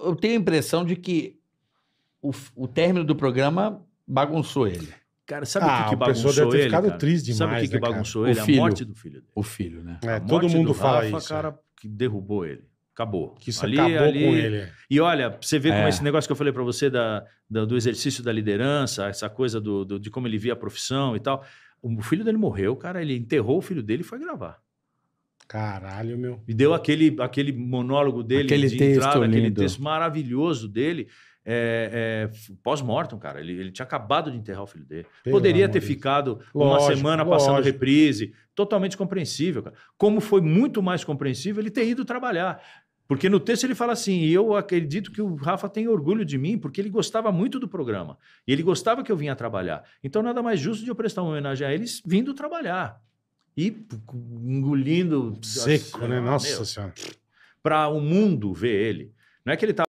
Eu tenho a impressão de que o, o término do programa bagunçou ele. Cara, sabe ah, o que, ah, que bagunçou deve ter ele? Ficado triste demais, sabe o que, que né, bagunçou ele? O filho, a morte do filho dele. O filho, né? É, todo mundo fala Rafa, isso. cara, né? que derrubou ele. Acabou. Que isso ali, acabou ali... com ele. E olha, você vê é. como esse negócio que eu falei para você da, da, do exercício da liderança, essa coisa do, do, de como ele via a profissão e tal. O filho dele morreu, cara, ele enterrou o filho dele e foi gravar. Caralho, meu. E deu aquele, aquele monólogo dele aquele de texto entrada, lindo. aquele texto maravilhoso dele. É, é, pós-mortem, cara. Ele, ele, tinha acabado de enterrar o filho dele. Pelo Poderia ter ficado lógico, uma semana passando lógico. reprise. Totalmente compreensível, cara. Como foi muito mais compreensível ele ter ido trabalhar. Porque no texto ele fala assim: e eu acredito que o Rafa tem orgulho de mim, porque ele gostava muito do programa. E ele gostava que eu vinha trabalhar. Então, nada mais justo de eu prestar uma homenagem a eles vindo trabalhar e engolindo. Seco, assim, né? Nossa meu, Senhora. Para o mundo ver ele. Não é que ele tá